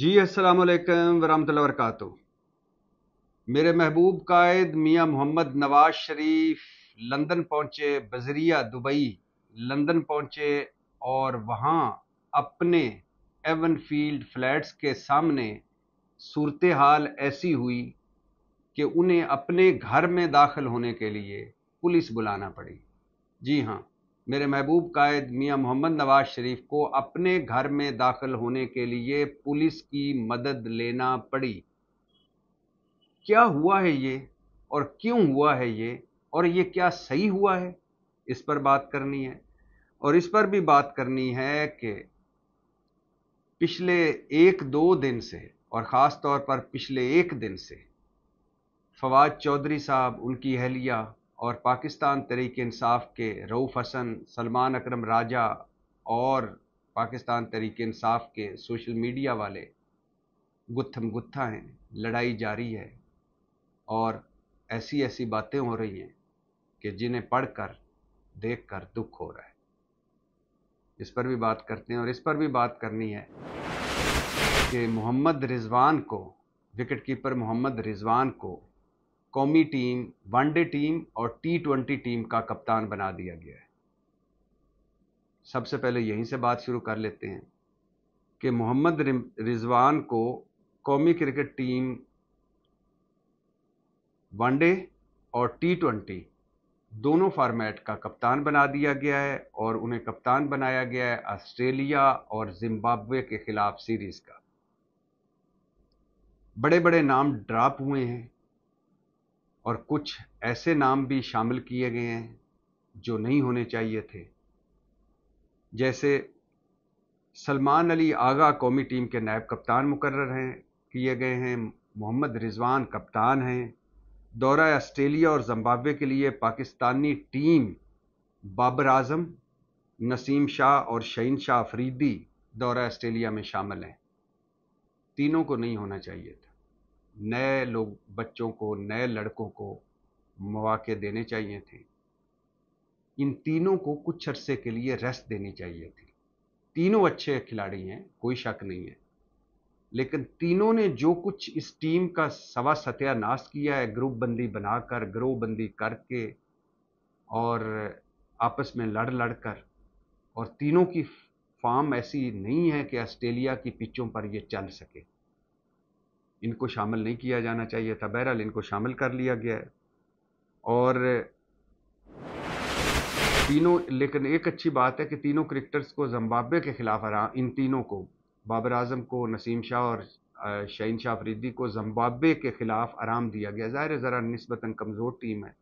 जी अस्सलाम वालेकुम वरहमतुल्लाह वरकत मेरे महबूब कायद मियाँ मोहम्मद नवाज शरीफ लंदन पहुँचे बजरिया दुबई लंदन पहुँचे और वहाँ अपने एवन फील्ड फ्लैट्स के सामने सूरत हाल ऐसी हुई कि उन्हें अपने घर में दाखिल होने के लिए पुलिस बुलाना पड़ी जी हाँ मेरे महबूब कायद मियाँ मोहम्मद नवाज शरीफ को अपने घर में दाखिल होने के लिए पुलिस की मदद लेना पड़ी क्या हुआ है ये और क्यों हुआ है ये और ये क्या सही हुआ है इस पर बात करनी है और इस पर भी बात करनी है कि पिछले एक दो दिन से और ख़ास तौर पर पिछले एक दिन से फवाद चौधरी साहब उनकी अहलिया और पाकिस्तान तहरीक इंसाफ के रऊफ़ हसन सलमान अकरम राजा और पाकिस्तान तहरीक इंसाफ के सोशल मीडिया वाले गुत्थम गुत्था हैं लड़ाई जारी है और ऐसी ऐसी बातें हो रही हैं कि जिन्हें पढ़कर देखकर दुख हो रहा है इस पर भी बात करते हैं और इस पर भी बात करनी है कि मोहम्मद रिजवान को विकेट कीपर मोहम्मद रिजवान को कौमी टीम वनडे टीम और टी ट्वेंटी टीम का कप्तान बना दिया गया है सबसे पहले यहीं से बात शुरू कर लेते हैं कि मोहम्मद रिजवान को कौमी क्रिकेट टीम वनडे और टी ट्वेंटी दोनों फॉर्मेट का कप्तान बना दिया गया है और उन्हें कप्तान बनाया गया है ऑस्ट्रेलिया और जिम्बाब्वे के खिलाफ सीरीज का बड़े बड़े नाम ड्रॉप हुए हैं और कुछ ऐसे नाम भी शामिल किए गए हैं जो नहीं होने चाहिए थे जैसे सलमान अली आगा कौमी टीम के नायब कप्तान मुकर्र हैं किए गए हैं मोहम्मद रिजवान कप्तान हैं दौरा ऑस्ट्रेलिया और जम्बावे के लिए पाकिस्तानी टीम बाबर आजम नसीम शाह और शहीन शाह अफरीदी दौरा ऑस्ट्रेलिया में शामिल हैं तीनों को नहीं होना चाहिए था नए लोग बच्चों को नए लड़कों को मौाक़े देने चाहिए थे इन तीनों को कुछ अरसे के लिए रेस्ट देनी चाहिए थी तीनों अच्छे खिलाड़ी हैं कोई शक नहीं है लेकिन तीनों ने जो कुछ इस टीम का सवा सत्यानाश किया है ग्रुप बंदी बनाकर ग्रोह बंदी करके और आपस में लड़ लड़ कर और तीनों की फॉर्म ऐसी नहीं है कि ऑस्ट्रेलिया की पिचों पर ये चल सके इनको शामिल नहीं किया जाना चाहिए था बहरहाल इनको शामिल कर लिया गया है और तीनों लेकिन एक अच्छी बात है कि तीनों क्रिकेटर्स को जम्बाब्वे के ख़िलाफ़ हरा इन तीनों को बाबर आजम को नसीम शाह और शहीन शाह अफरीदी को जम्बाब्वे के ख़िलाफ़ आराम दिया गया ज़ाहिर ज़रा नस्बता कमज़ोर टीम है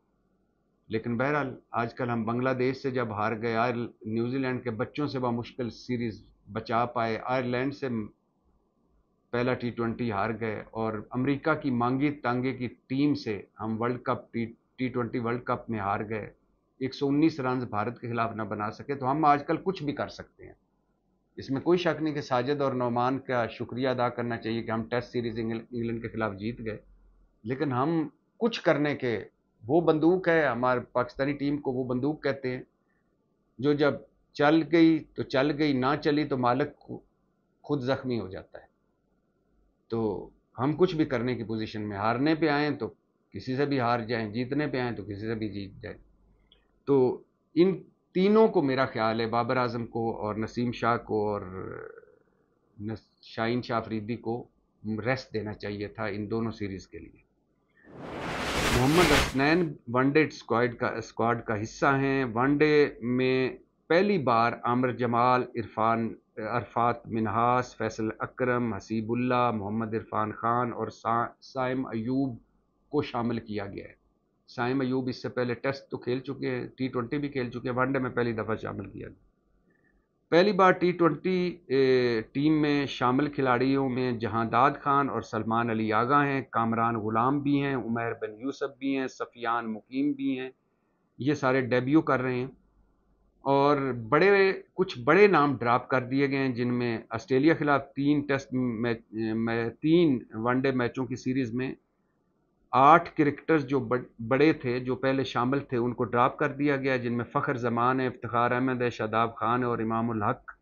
लेकिन बहरहाल आजकल हम बांग्लादेश से जब हार गए आयर न्यूजीलैंड के बच्चों से मुश्किल सीरीज़ बचा पाए आयरलैंड से पहला टी ट्वेंटी हार गए और अमेरिका की मांगी तांगे की टीम से हम world cup T T twenty world cup में हार गए 119 रन भारत के खिलाफ ना बना सके तो हम आजकल कुछ भी कर सकते हैं इसमें कोई शक नहीं कि साजिद और नौमान का शुक्रिया अदा करना चाहिए कि हम टेस्ट सीरीज इंग्लैंड के खिलाफ जीत गए लेकिन हम कुछ करने के वो बंदूक है हमारे पाकिस्तानी टीम को वो बंदूक कहते हैं जो जब चल गई तो चल गई ना चली तो मालक खुद ज़ख्मी हो जाता है तो हम कुछ भी करने की पोजीशन में हारने पे आए तो किसी से भी हार जाएं जीतने पे आए तो किसी से भी जीत जाएं तो इन तीनों को मेरा ख्याल है बाबर आजम को और नसीम शाह को और शाहन शाह फरीदी को रेस्ट देना चाहिए था इन दोनों सीरीज़ के लिए मोहम्मद हसनैन वनडे स्क्वाड का स्क्वाड का हिस्सा हैं वनडे में पहली बार आमर जमाल इरफान अरफात मिनहास फैसल अकरम हसीबुल्ला मोहम्मद इरफान ख़ान और साइम अयूब को शामिल किया गया है साइम अयूब इससे पहले टेस्ट तो खेल चुके हैं टी ट्वेंटी भी खेल चुके हैं वनडे में पहली दफ़ा शामिल किया गया पहली बार टी ट्वेंटी टीम में शामिल खिलाड़ियों में जहांदाद खान और सलमान अली आगा हैं कामरान गुलाम भी हैं उमर बिन यूसफ भी हैं सफियान मुकीम भी हैं ये सारे डेब्यू कर रहे हैं और बड़े कुछ बड़े नाम ड्राप कर दिए गए हैं जिनमें ऑस्ट्रेलिया खिलाफ तीन टेस्ट मैच मै, तीन वनडे मैचों की सीरीज़ में आठ क्रिकेटर्स जो बड़े थे जो पहले शामिल थे उनको ड्राप कर दिया गया जिनमें फ़खर जमान है इफ्तार अहमद है शादाब खान है और इमाम हक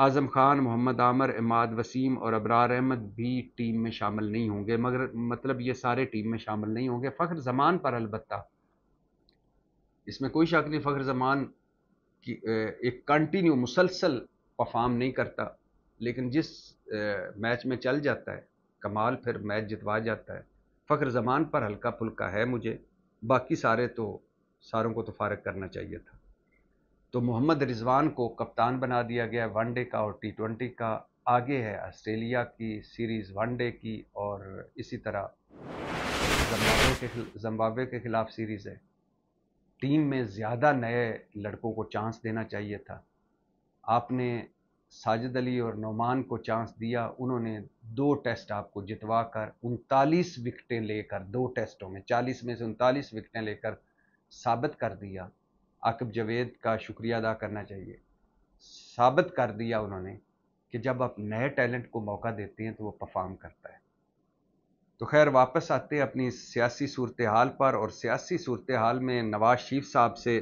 आज़म खान मोहम्मद आमर इमाद वसीम और अबरार अहमद भी टीम में शामिल नहीं होंगे मगर मतलब ये सारे टीम में शामिल नहीं होंगे फ़ख्र जमान पर अलबत् इसमें कोई शक नहीं फ़ख्र जमान कि एक कंटिन्यू मुसलसल परफॉर्म नहीं करता लेकिन जिस मैच में चल जाता है कमाल फिर मैच जितवा जाता है फ़ख्र जमान पर हल्का फुल्का है मुझे बाकी सारे तो सारों को तो फारग करना चाहिए था तो मोहम्मद रिजवान को कप्तान बना दिया गया वनडे का और टी ट्वेंटी का आगे है ऑस्ट्रेलिया की सीरीज़ वनडे की और इसी तरह जम्बावे के जम्बावे के ख़िलाफ़ सीरीज़ है टीम में ज़्यादा नए लड़कों को चांस देना चाहिए था आपने साजिद अली और नौमान को चांस दिया उन्होंने दो टेस्ट आपको जितवा कर उनतालीस विकटें लेकर दो टेस्टों में चालीस में से उनतालीस विकटें लेकर साबित कर दिया आकब जवेद का शुक्रिया अदा करना चाहिए साबित कर दिया उन्होंने कि जब आप नए टैलेंट को मौका देते हैं तो वो परफॉर्म करता है तो खैर वापस आते अपनी सियासी सूरत हाल पर और सियासी सूरत हाल में नवाज शरीफ साहब से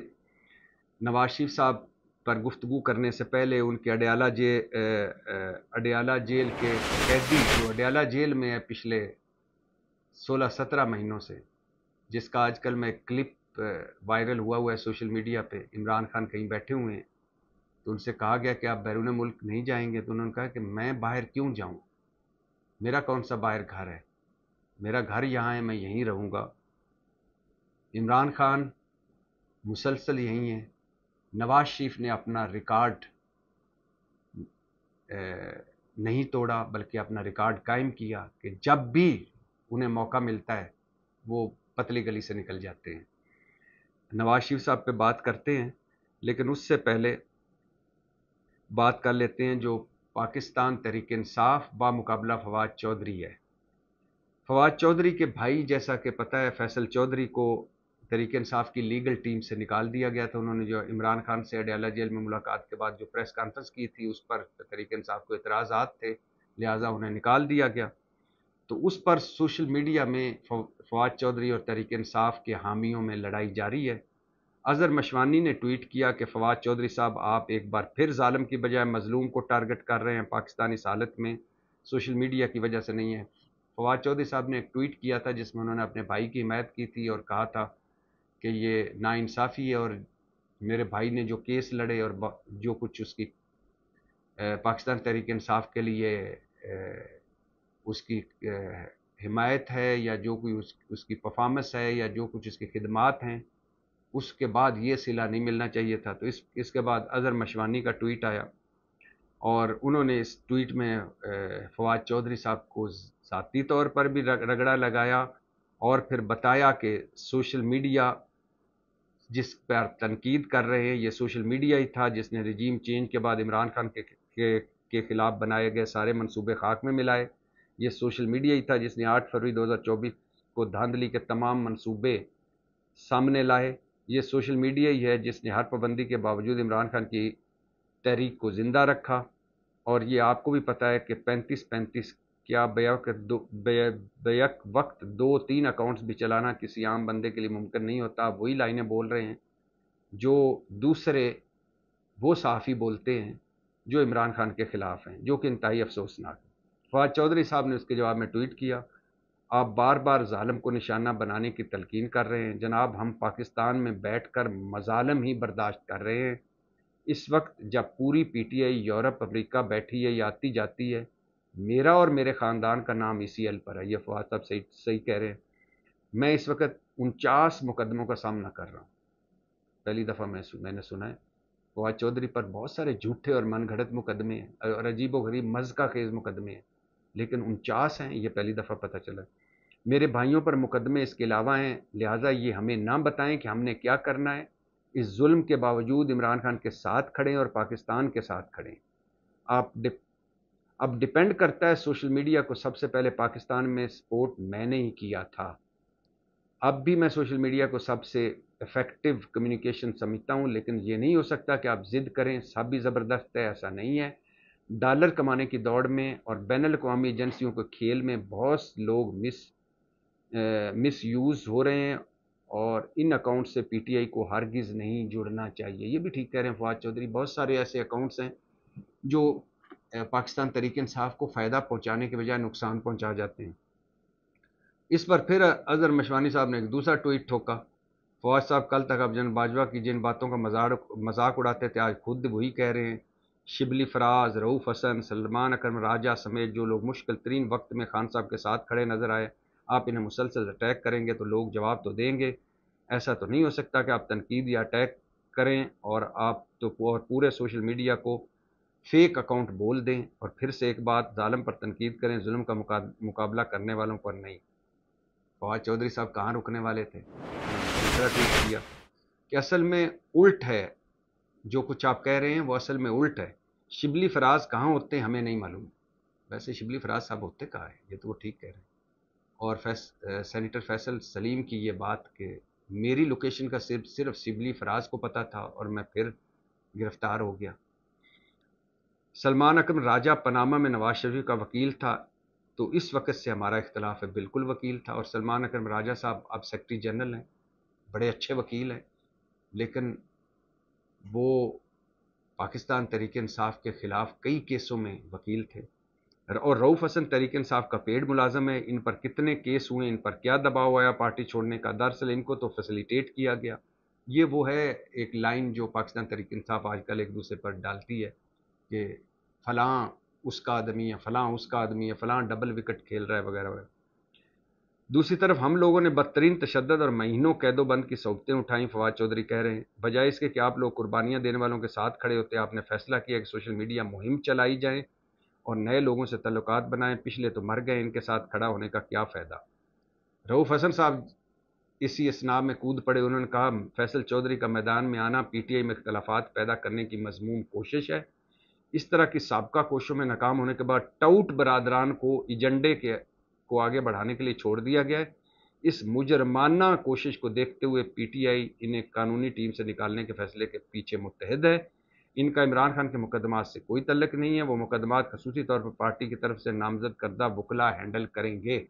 नवाज शरीफ साहब पर गुफ्तु करने से पहले उनके अडयाला जे अडयाला जेल के कैदी जो अडयाला जेल में है पिछले 16-17 महीनों से जिसका आजकल मैं क्लिप वायरल हुआ हुआ है सोशल मीडिया पे इमरान खान कहीं बैठे हुए हैं तो उनसे कहा गया कि आप बैरून मुल्क नहीं जाएंगे तो उन्होंने कहा कि मैं बाहर क्यों जाऊँ मेरा कौन सा बाहर घर है मेरा घर यहाँ है मैं यहीं रहूँगा इमरान खान मुसलसल यहीं है नवाज शरीफ ने अपना रिकॉर्ड नहीं तोड़ा बल्कि अपना रिकॉर्ड कायम किया कि जब भी उन्हें मौका मिलता है वो पतली गली से निकल जाते हैं नवाज शरीफ साहब पे बात करते हैं लेकिन उससे पहले बात कर लेते हैं जो पाकिस्तान तहरीक इंसाफ बामुकाबला फवाद चौधरी है फवाद चौधरी के भाई जैसा कि पता है फैसल चौधरी को तरीक इंसाफ की लीगल टीम से निकाल दिया गया था उन्होंने जो इमरान खान से अडयाला जेल में मुलाकात के बाद जो प्रेस कॉन्फ्रेंस की थी उस पर तरीक इंसाफ को इतराज थे लिहाजा उन्हें निकाल दिया गया तो उस पर सोशल मीडिया में फवाद चौधरी और तहरीक इंसाफ के हामियों में लड़ाई जारी है अजहर मशवानी ने ट्वीट किया कि फवाद चौधरी साहब आप एक बार फिर ालम की बजाय मजलूम को टारगेट कर रहे हैं पाकिस्तानी इस हालत में सोशल मीडिया की वजह से नहीं है फवाद चौधरी साहब ने एक ट्वीट किया था जिसमें उन्होंने अपने भाई की हिमायत की थी और कहा था कि ये नाानसाफ़ी है और मेरे भाई ने जो केस लड़े और जो कुछ उसकी पाकिस्तान तहरीक इंसाफ के लिए उसकी हिमायत है या जो कोई उस, उसकी परफॉर्मेंस है या जो कुछ उसकी खिदमत हैं उसके बाद ये सिला नहीं मिलना चाहिए था तो इस इसके बाद अज़र मशवानी का ट्वीट आया और उन्होंने इस ट्वीट में फवाद चौधरी साहब को ज़ाती तौर पर भी रगड़ा लगाया और फिर बताया कि सोशल मीडिया जिस पर तनकीद कर रहे हैं ये सोशल मीडिया ही था जिसने रजीम चेंज के बाद इमरान खान के के, के ख़िलाफ़ बनाए गए सारे मनसूबे खाक में मिलाए ये सोशल मीडिया ही था जिसने 8 फरवरी 2024 को धांधली के तमाम मनसूबे सामने लाए ये सोशल मीडिया ही है जिसने हर पाबंदी के बावजूद इमरान खान की तहरीक को ज़िंदा रखा और ये आपको भी पता है कि पैंतीस पैंतीस क्या बेक दो बेक वक्त दो तीन अकाउंट्स भी चलाना किसी आम बंदे के लिए मुमकिन नहीं होता आप वही लाइनें बोल रहे हैं जो दूसरे वो साफ़ी बोलते हैं जो इमरान खान के ख़िलाफ़ हैं जो कि इंतहाई अफसोसनाक है फवाद चौधरी साहब ने उसके जवाब में ट्वीट किया आप बार बार ालम को निशाना बनाने की तलकिन कर रहे हैं जनाब हम पाकिस्तान में बैठ कर मजालम ही बर्दाश्त कर रहे हैं इस वक्त जब पूरी पीटीआई यूरोप अफ्रीका बैठी है या आती जाती है मेरा और मेरे ख़ानदान का नाम ई पर है ये फवाद साहब सही सही कह रहे हैं मैं इस वक्त उनचास मुकदमों का सामना कर रहा हूँ पहली दफ़ा मैं मैंने सुना है फवाद चौधरी पर बहुत सारे झूठे और मनगढ़ंत मुकदमे हैं और अजीब व गरीब मज़ का खेज मुकदमे हैं लेकिन उनचास हैं ये पहली दफ़ा पता चला मेरे भाइयों पर मुकदमे इसके अलावा हैं लिहाजा ये हमें ना बताएं कि हमने क्या करना है इस जुल्म के बावजूद इमरान खान के साथ खड़े और पाकिस्तान के साथ खड़े आप डिप, अब डिपेंड करता है सोशल मीडिया को सबसे पहले पाकिस्तान में सपोर्ट मैंने ही किया था अब भी मैं सोशल मीडिया को सबसे इफ़ेक्टिव कम्युनिकेशन समझता हूँ लेकिन ये नहीं हो सकता कि आप ज़िद करें सब भी ज़बरदस्त है ऐसा नहीं है डॉलर कमाने की दौड़ में और बैन अवी एजेंसियों के खेल में बहुत लोग मिस मिस यूज़ हो रहे हैं और इन अकाउंट से पीटीआई को हरगिज़ नहीं जुड़ना चाहिए ये भी ठीक कह रहे हैं फवाद चौधरी बहुत सारे ऐसे अकाउंट्स हैं जो पाकिस्तान तरीके इंसाफ को फ़ायदा पहुँचाने के बजाय नुकसान पहुँचा जाते हैं इस पर फिर अजहर मशवानी साहब ने एक दूसरा ट्वीट ठोका फवाद साहब कल तक अब जन बाजवा की जिन बातों का मजाक मजाक उड़ाते थे आज खुद वही कह रहे हैं शिबली फराज रऊफ़ हसन सलमान अकरम राजा समेत जो लोग मुश्किल तरीन वक्त में खान साहब के साथ खड़े नजर आए आप इन्हें मुसलसल अटैक करेंगे तो लोग जवाब तो देंगे ऐसा तो नहीं हो सकता कि आप तनकीद या अटैक करें और आप तो पूरे सोशल मीडिया को फेक अकाउंट बोल दें और फिर से एक बात ालम पर तनकीद करें जुल्म का मुकाबला करने वालों पर नहीं फवाद चौधरी साहब कहाँ रुकने वाले थे दूसरा ट्वीट किया कि असल में उल्ट है जो कुछ आप कह रहे हैं वो असल में उल्ट है शिबली फराज कहाँ होते हैं हमें नहीं मालूम वैसे शिबली फराज साहब होते कहाँ हैं ये तो वो ठीक कह रहे हैं और फैस, सैनिटर फैसल सलीम की ये बात कि मेरी लोकेशन का सिर्फ सिर्फ सिबली फराज को पता था और मैं फिर गिरफ्तार हो गया सलमान अकरम राजा पनामा में नवाज शरीफ का वकील था तो इस वक्त से हमारा इख्तलाफ है बिल्कुल वकील था और सलमान अकरम राजा साहब अब सेक्रटरी जनरल हैं बड़े अच्छे वकील हैं लेकिन वो पाकिस्तान तरीके इंसाफ के ख़िलाफ़ कई केसों में वकील थे और रऊफ हसन तरीक साहब का पेड मुलाजम है इन पर कितने केस हुए इन पर क्या दबाव आया पार्टी छोड़ने का दरअसल इनको तो फैसिलिटेट किया गया ये वो है एक लाइन जो पाकिस्तान तरीक आज आजकल एक दूसरे पर डालती है कि फ़लाँ उसका आदमी है फ़लाँ उसका आदमी है फ़लाँ डबल विकेट खेल रहा है वगैरह वगैरह दूसरी तरफ हम लोगों ने बदतरीन तशद और महीनों कैदोबंद की सहूलतें उठाई फवाद चौधरी कह रहे हैं बजाय इसके कि आप लोग कुर्बानियाँ देने वालों के साथ खड़े होते आपने फैसला किया कि सोशल मीडिया मुहिम चलाई जाएँ और नए लोगों से तल्लक बनाएं पिछले तो मर गए इनके साथ खड़ा होने का क्या फ़ायदा रऊफ़ हसन साहब इसी इसनाब में कूद पड़े उन्होंने कहा फैसल चौधरी का मैदान में आना पीटीआई में इख्तलाफात पैदा करने की मजमूम कोशिश है इस तरह की सबका कोशों में नाकाम होने के बाद टाउट बरदरान को एजेंडे के को आगे बढ़ाने के लिए छोड़ दिया गया है इस मुजरमाना कोशिश को देखते हुए पीटीआई इन्हें कानूनी टीम से निकालने के फैसले के पीछे मुतहद है इनका इमरान खान के मुकदमा से कोई तल्लक नहीं है वो मुकदमा खसूसी तौर पर पार्टी की तरफ से नामजद करदा बुकला हैंडल करेंगे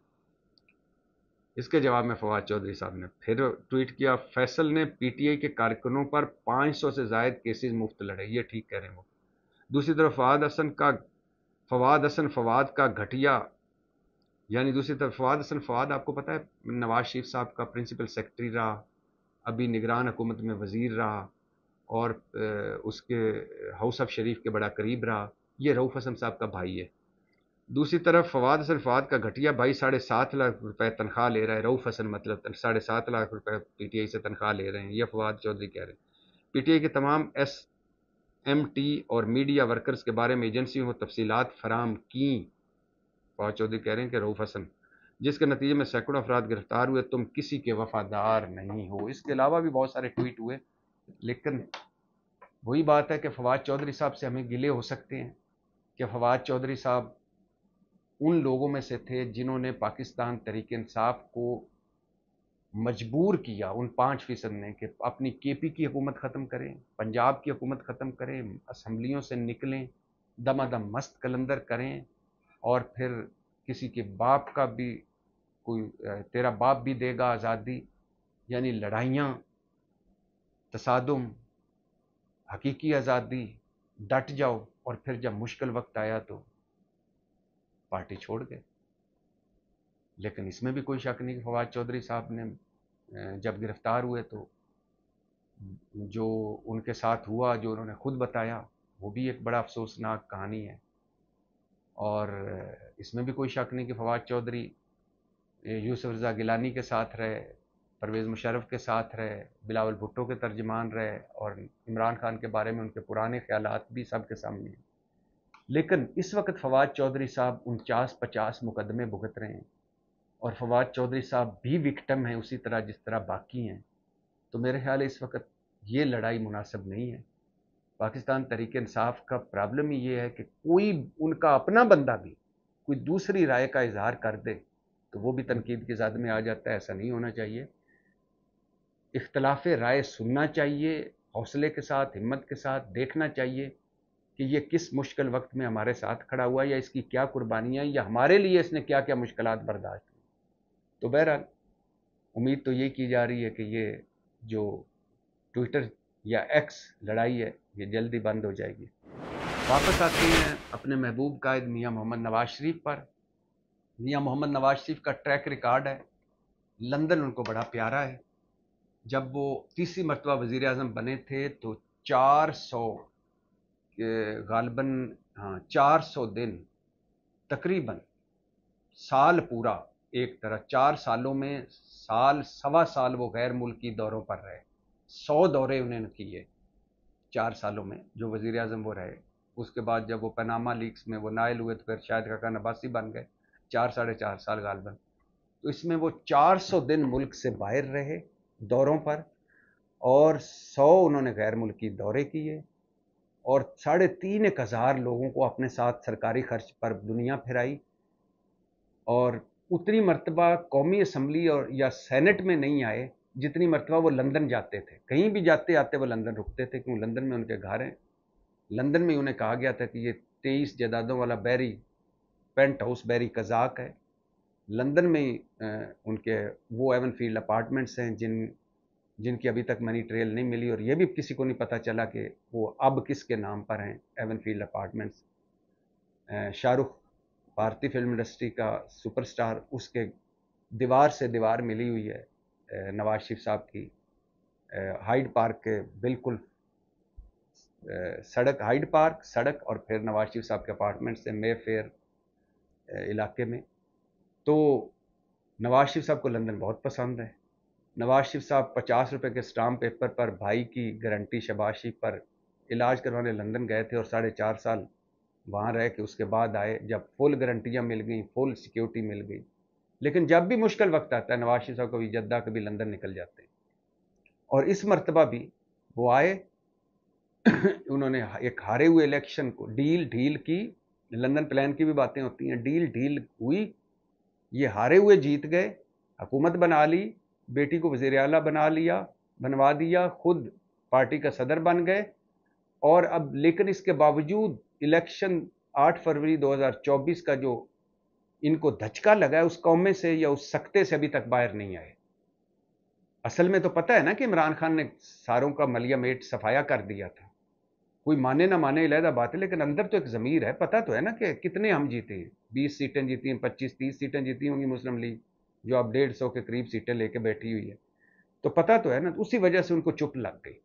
इसके जवाब में फवाद चौधरी साहब ने फिर ट्वीट किया फैसल ने पीटीआई के कारकुनों पर 500 से जायद केसेस मुफ्त लड़े ये ठीक कह रहे हैं वो दूसरी तरफ फवाद हसन का फवाद हसन फवाद का घटिया यानी दूसरी तरफ फवाद हसन फवाद आपको पता है नवाज शरीफ साहब का प्रिंसिपल सेक्रेटरी रहा अभी निगरान हुकूमत में वजीर रहा और उसके हाउस ऑफ शरीफ के बड़ा करीब रहा ये रऊफ़ हसन साहब का भाई है दूसरी तरफ फवाद हसन फवाद का घटिया भाई साढ़े सात लाख रुपए तनख्वाह ले रहा है रऊफ़ हसन मतलब साढ़े सात लाख रुपए पीटीआई से तनख्वाह ले रहे हैं यह फवाद चौधरी कह रहे हैं पीटीआई के तमाम एस एम टी और मीडिया वर्कर्स के बारे में एजेंसी को तफसीत फराम की फवाद चौधरी कह रहे हैं कि रऊफ़ हसन जिसके नतीजे में सैकड़ों अफराद गिरफ्तार हुए तुम किसी के वफादार नहीं हो इसके अलावा भी बहुत सारे ट्वीट हुए लेकिन वही बात है कि फवाद चौधरी साहब से हमें गिले हो सकते हैं कि फवाद चौधरी साहब उन लोगों में से थे जिन्होंने पाकिस्तान तरीक इंसाफ को मजबूर किया उन पाँच फ़ीसद ने कि अपनी के पी की हुकूमत ख़त्म करें पंजाब की हुकूमत ख़त्म करें असम्बलियों से निकलें दमा दम मस्त कलंदर करें और फिर किसी के बाप का भी कोई तेरा बाप भी देगा आज़ादी यानी लड़ाइयाँ तसादम हकीकी आज़ादी डट जाओ और फिर जब मुश्किल वक्त आया तो पार्टी छोड़ गए लेकिन इसमें भी कोई शक नहीं कि फवाद चौधरी साहब ने जब गिरफ्तार हुए तो जो उनके साथ हुआ जो उन्होंने खुद बताया वो भी एक बड़ा अफसोसनाक कहानी है और इसमें भी कोई शक नहीं कि फवाद चौधरी यूसुफ रजा गिलानी के साथ रहे परवेज़ मुशरफ के साथ रहे बिलावल भुट्टो के तर्जमान रहे और इमरान खान के बारे में उनके पुराने ख्याल भी सब के सामने लेकिन इस वक्त फवाद चौधरी साहब उनचास पचास मुकदमे भुगत रहे हैं और फवाद चौधरी साहब भी विक्टम हैं उसी तरह जिस तरह बाकी हैं तो मेरे ख्याल इस वक्त ये लड़ाई मुनासब नहीं है पाकिस्तान तरीक इंसाफ का प्रॉब्लम ही ये है कि कोई उनका अपना बंदा भी कोई दूसरी राय का इजहार कर दे तो वो भी तनकीद की जद में आ जाता है ऐसा नहीं होना चाहिए इख्तलाफ राय सुनना चाहिए हौसले के साथ हिम्मत के साथ देखना चाहिए कि ये किस मुश्किल वक्त में हमारे साथ खड़ा हुआ या इसकी क्या कुर्बानियाँ या हमारे लिए इसने क्या क्या मुश्किल बर्दाश्त की तो बहरहाल उम्मीद तो ये की जा रही है कि ये जो ट्विटर या एक्स लड़ाई है ये जल्दी बंद हो जाएगी वापस आते हैं अपने महबूब कायद मियाँ मोहम्मद नवाज शरीफ पर मियाँ मोहम्मद नवाज शरीफ का ट्रैक रिकॉर्ड है लंदन उनको बड़ा प्यारा है जब वो तीसरी मरतबा वज़ी अजम बने थे तो चार सौ गालबन हाँ चार सौ दिन तकरीबन साल पूरा एक तरह चार सालों में साल सवा साल वो गैर मुल्की दौरों पर रहे सौ दौरे उन्होंने किए चार सालों में जो वज़ी अजम वो रहे उसके बाद जब वो पनामा लीग्स में वो नायल हुए तो फिर शायद काका नबासी बन गए चार साढ़े चार साल गालबन तो इसमें वो चार सौ दिन मुल्क से बाहर रहे दौरों पर और सौ उन्होंने गैर मुल्की दौरे किए और साढ़े तीन एक हज़ार लोगों को अपने साथ सरकारी खर्च पर दुनिया फिराई और उतनी मरतबा कौमी असम्बली और या सेनेट में नहीं आए जितनी मरतबा वो लंदन जाते थे कहीं भी जाते आते वो लंदन रुकते थे क्योंकि लंदन में उनके घर हैं लंदन में उन्हें कहा गया था कि ये तेईस जदादों वाला बैरी पेंट हाउस बैरी कजाक है लंदन में उनके वो एवन फील्ड अपार्टमेंट्स हैं जिन जिनकी अभी तक मनी ट्रेल नहीं मिली और ये भी किसी को नहीं पता चला कि वो अब किसके नाम पर हैं एवन फील्ड अपार्टमेंट्स शाहरुख भारतीय फिल्म इंडस्ट्री का सुपरस्टार उसके दीवार से दीवार मिली हुई है नवाज शरीफ साहब की हाइड पार्क के बिल्कुल सड़क हाइड पार्क सड़क और फिर नवाज शरीफ साहब के अपार्टमेंट से मे फेयर इलाके में तो नवाज शरीफ साहब को लंदन बहुत पसंद है नवाज शरीफ साहब पचास रुपये के स्टाम्प पेपर पर भाई की गारंटी शबाशी पर इलाज करवाने लंदन गए थे और साढ़े चार साल वहाँ रह के उसके बाद आए जब फुल गारंटियाँ मिल गई फुल सिक्योरिटी मिल गई लेकिन जब भी मुश्किल वक्त आता है नवाज शरीफ साहब कभी जद्दा कभी लंदन निकल जाते हैं और इस मरतबा भी वो आए उन्होंने एक हारे हुए इलेक्शन को डील ढील की लंदन प्लान की भी बातें होती हैं डील ढील हुई ये हारे हुए जीत गए हुकूमत बना ली बेटी को वजीर अला बना लिया बनवा दिया खुद पार्टी का सदर बन गए और अब लेकिन इसके बावजूद इलेक्शन 8 फरवरी 2024 का जो इनको धचका लगा है उस कौमे से या उस सख्ते से अभी तक बाहर नहीं आए असल में तो पता है ना कि इमरान खान ने सारों का मलिया मेट सफाया कर दिया था कोई माने ना माने इलादा बात है लेकिन अंदर तो एक ज़मीर है पता तो है ना कि कितने हम जीते हैं बीस सीटें जीती हैं पच्चीस तीस सीटें जीती होंगी मुस्लिम लीग जो अब डेढ़ सौ के करीब सीटें लेके बैठी हुई है तो पता तो है ना उसी वजह से उनको चुप लग गई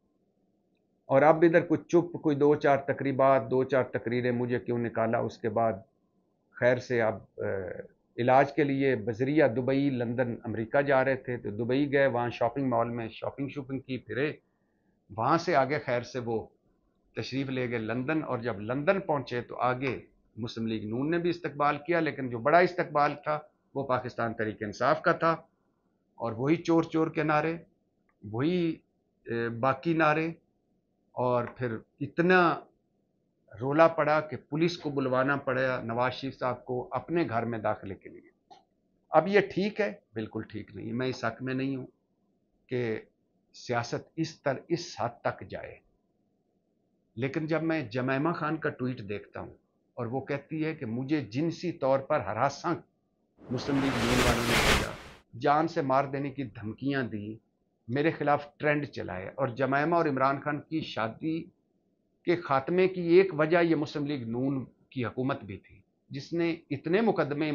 और अब इधर कुछ चुप कोई दो चार तकरीबा दो चार तकरीरें मुझे क्यों निकाला उसके बाद खैर से अब इलाज के लिए बजरिया दुबई लंदन अमेरिका जा रहे थे तो दुबई गए वहाँ शॉपिंग मॉल में शॉपिंग शॉपिंग की फिरे वहाँ से आगे खैर से वो तशरीफ़ ले गए लंदन और जब लंदन पहुँचे तो आगे मुस्लिम लीग नून ने भी इस्तबाल किया लेकिन जो बड़ा इस्तबाल था वो पाकिस्तान तरीक इंसाफ का था और वही चोर चोर के नारे वही बाकी नारे और फिर इतना रोला पड़ा कि पुलिस को बुलवाना पड़ा नवाज शरीफ साहब को अपने घर में दाखिले के लिए अब ये ठीक है बिल्कुल ठीक नहीं मैं इस हक में नहीं हूँ कि सियासत इस तरह इस हद तक जाए लेकिन जब मैं जमैमा खान का ट्वीट देखता हूँ और वो कहती है कि मुझे जिनसी तौर पर हरासा मुस्लिम लीग नून वालों ने किया जान से मार देने की धमकियां दी मेरे खिलाफ ट्रेंड चलाए और जमैमा और इमरान खान की शादी के खात्मे की एक वजह यह मुस्लिम लीग नून की हकूमत भी थी जिसने इतने मुकदमे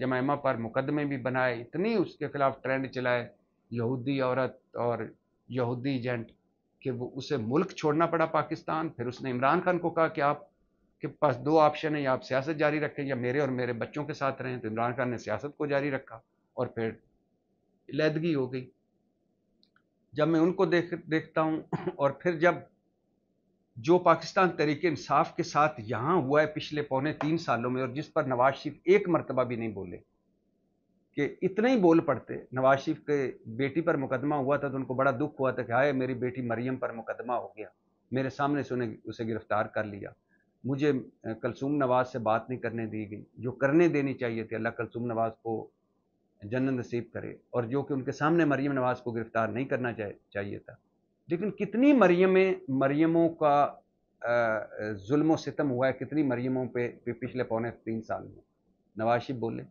जमैमा पर मुकदमे भी बनाए इतनी उसके खिलाफ ट्रेंड चलाए यहूदी औरत और यहूदी एजेंट कि वो उसे मुल्क छोड़ना पड़ा पाकिस्तान फिर उसने इमरान खान को कहा कि आप के पास दो ऑप्शन है या आप सियासत जारी रखें या मेरे और मेरे बच्चों के साथ रहें तो इमरान खान ने सियासत को जारी रखा और फिर लैदगी हो गई जब मैं उनको देख देखता हूँ और फिर जब जो पाकिस्तान तरीके इंसाफ के साथ यहाँ हुआ है पिछले पौने तीन सालों में और जिस पर नवाज शरीफ एक मरतबा भी नहीं बोले कि इतने ही बोल पड़ते नवाज शरीफ के बेटी पर मुकदमा हुआ था तो उनको बड़ा दुख हुआ था कि हाय मेरी बेटी मरियम पर मुकदमा हो गया मेरे सामने से उन्हें उसे गिरफ्तार कर लिया मुझे कलसूम नवाज़ से बात नहीं करने दी गई जो करने देनी चाहिए थी अल्लाह कलसूम नवाज़ को जन्न नसीब करे और जो कि उनके सामने मरियम नवाज़ को गिरफ़्तार नहीं करना चाहिए था लेकिन कितनी मरियमें मरियमों का जुल्म सितम हुआ है कितनी मरियमों पे, पे पिछले पौने तीन साल में नवाज शिफ बोले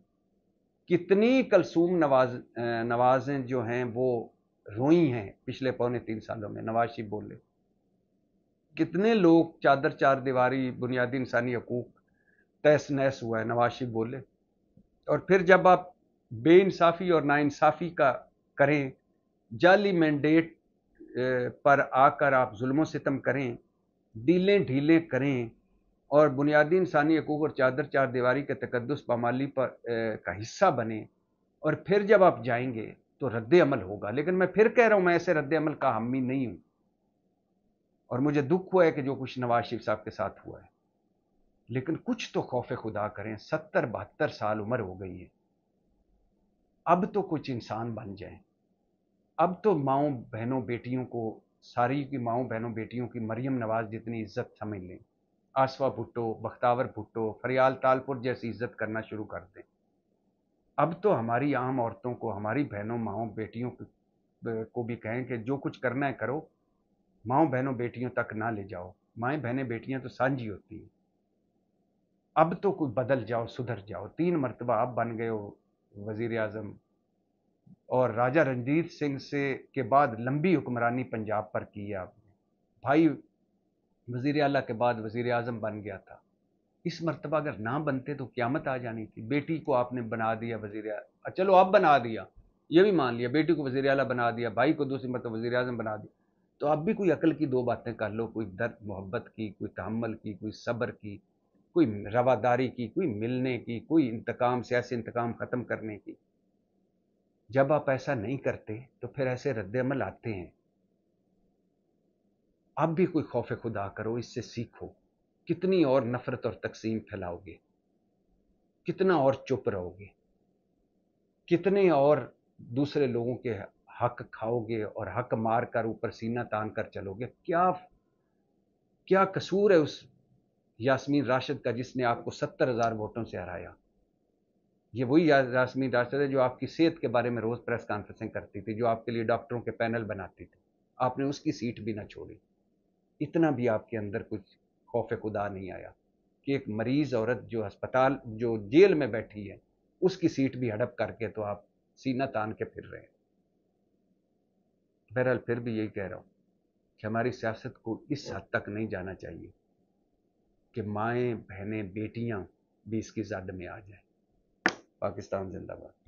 कितनी कलसूम नवाज नवाजें जो हैं वो रोई हैं पिछले पौने तीन सालों में नवाज शिफ बोले कितने लोग चादर चार दीवारी बुनियादी इंसानी हकूक तहस नहस हुआ है नवाशिफ़ बोले और फिर जब आप बेानसाफ़ी और नाानसाफ़ी का करें जाली मैंडेट पर आकर आप जुल्म सितम करें डीलें ढीलें करें और बुनियादी इंसानी हकूक और चादर चार दीवारी के तकदस पामाली पर ए, का हिस्सा बने और फिर जब आप जाएंगे तो रद्द अमल होगा लेकिन मैं फिर कह रहा हूँ मैं ऐसे रद्द अमल का हमी नहीं हूँ और मुझे दुख हुआ है कि जो कुछ नवाज शरीफ साहब के साथ हुआ है लेकिन कुछ तो खौफ खुदा करें सत्तर बहत्तर साल उम्र हो गई है अब तो कुछ इंसान बन जाए अब तो माओ बहनों बेटियों को सारी की माओ बहनों बेटियों की मरियम नवाज जितनी इज्जत समझ लें आसवा भुट्टो बख्तावर भुट्टो फरियाल तालपुर जैसी इज्जत करना शुरू कर दें अब तो हमारी आम औरतों को हमारी बहनों माओ बेटियों को भी कहें कि जो कुछ करना है करो माओ बहनों बेटियों तक ना ले जाओ माएँ बहनें बेटियाँ तो सांझी होती हैं अब तो कोई बदल जाओ सुधर जाओ तीन मरतबा आप बन गए हो वजीर अजम और राजा रंजीत सिंह से के बाद लंबी हुक्मरानी पंजाब पर की है आपने भाई वजीर अला के बाद वजीर अजम बन गया था इस मरतबा अगर ना बनते तो क्यामत आ जानी थी बेटी को आपने बना दिया वज़ी चलो आप बना दिया ये भी मान लिया बेटी को वज़ी अला बना दिया भाई को दूसरी मरतबा वज़ी अजम बना दिया तो आप भी कोई अकल की दो बातें कर लो कोई दर्द मोहब्बत की कोई तहमल की कोई सब्र की कोई रवादारी की कोई मिलने की कोई इंतकाम सियासी इंतकाम ख़त्म करने की जब आप ऐसा नहीं करते तो फिर ऐसे रद्दमल आते हैं आप भी कोई खौफ खुदा करो इससे सीखो कितनी और नफरत और तकसीम फैलाओगे कितना और चुप रहोगे कितने और दूसरे लोगों के हक खाओगे और हक मार कर ऊपर सीना तान कर चलोगे क्या क्या कसूर है उस यासमीन राशिद का जिसने आपको सत्तर हज़ार वोटों से हराया ये वही यासमीन राशिद है जो आपकी सेहत के बारे में रोज़ प्रेस कॉन्फ्रेंसिंग करती थी जो आपके लिए डॉक्टरों के पैनल बनाती थी आपने उसकी सीट भी ना छोड़ी इतना भी आपके अंदर कुछ खौफ खुदा नहीं आया कि एक मरीज़ औरत जो अस्पताल जो जेल में बैठी है उसकी सीट भी हड़प करके तो आप सीना तान के फिर रहे हैं बहरहाल फिर भी यही कह रहा हूँ कि हमारी सियासत को इस हद तक नहीं जाना चाहिए कि माएँ बहनें बेटियाँ भी इसकी जद में आ जाए पाकिस्तान जिंदाबाद